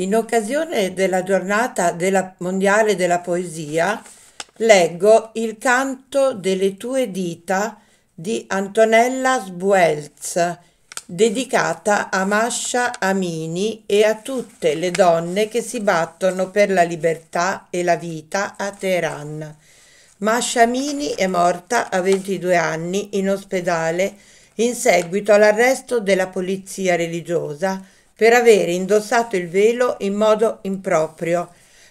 In occasione della giornata della mondiale della poesia leggo Il canto delle tue dita di Antonella Sbuelz, dedicata a Masha Amini e a tutte le donne che si battono per la libertà e la vita a Teheran. Masha Amini è morta a 22 anni in ospedale in seguito all'arresto della polizia religiosa per avere indossato il velo in modo improprio.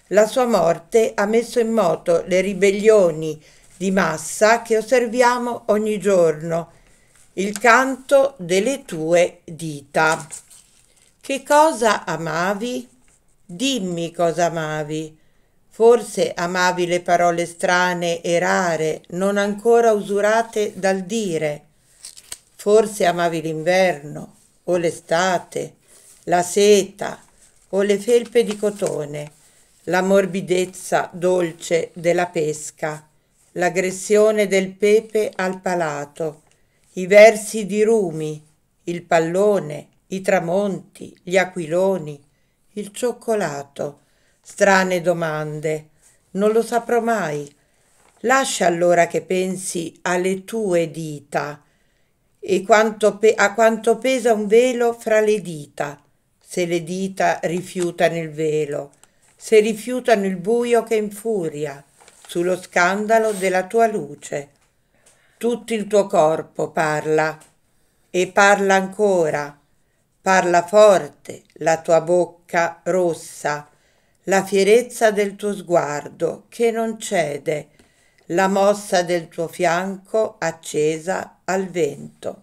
La sua morte ha messo in moto le ribellioni di massa che osserviamo ogni giorno, il canto delle tue dita. Che cosa amavi? Dimmi cosa amavi. Forse amavi le parole strane e rare, non ancora usurate dal dire. Forse amavi l'inverno o l'estate la seta o le felpe di cotone, la morbidezza dolce della pesca, l'aggressione del pepe al palato, i versi di rumi, il pallone, i tramonti, gli aquiloni, il cioccolato. Strane domande, non lo saprò mai. Lascia allora che pensi alle tue dita e quanto pe- a quanto pesa un velo fra le dita se le dita rifiutano il velo, se rifiutano il buio che infuria sullo scandalo della tua luce. Tutto il tuo corpo parla e parla ancora, parla forte la tua bocca rossa, la fierezza del tuo sguardo che non cede, la mossa del tuo fianco accesa al vento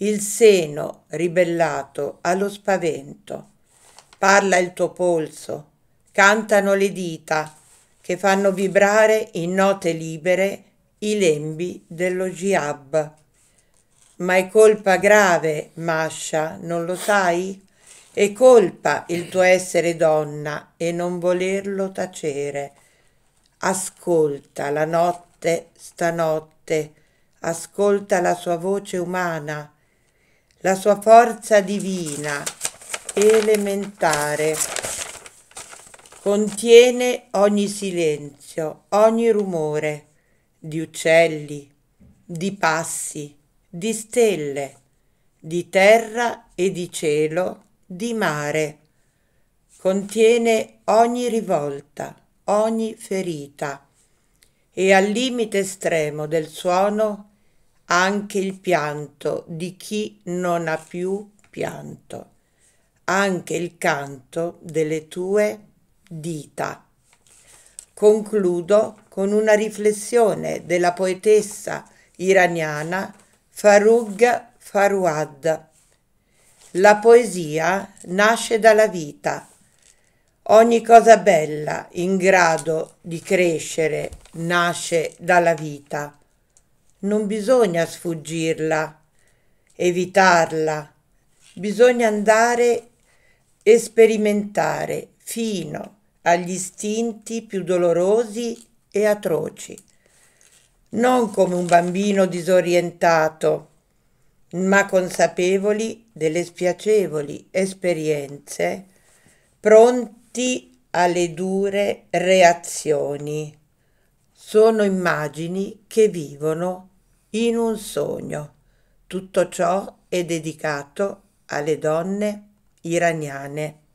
il seno ribellato allo spavento. Parla il tuo polso, cantano le dita che fanno vibrare in note libere i lembi dello Giab. Ma è colpa grave, Masha, non lo sai? È colpa il tuo essere donna e non volerlo tacere. Ascolta la notte stanotte, ascolta la sua voce umana la sua forza divina, elementare, contiene ogni silenzio, ogni rumore, di uccelli, di passi, di stelle, di terra e di cielo, di mare. Contiene ogni rivolta, ogni ferita e al limite estremo del suono anche il pianto di chi non ha più pianto, anche il canto delle tue dita. Concludo con una riflessione della poetessa iraniana Farug Faruad. La poesia nasce dalla vita. Ogni cosa bella in grado di crescere nasce dalla vita non bisogna sfuggirla, evitarla, bisogna andare e sperimentare fino agli istinti più dolorosi e atroci, non come un bambino disorientato, ma consapevoli delle spiacevoli esperienze, pronti alle dure reazioni sono immagini che vivono in un sogno. Tutto ciò è dedicato alle donne iraniane.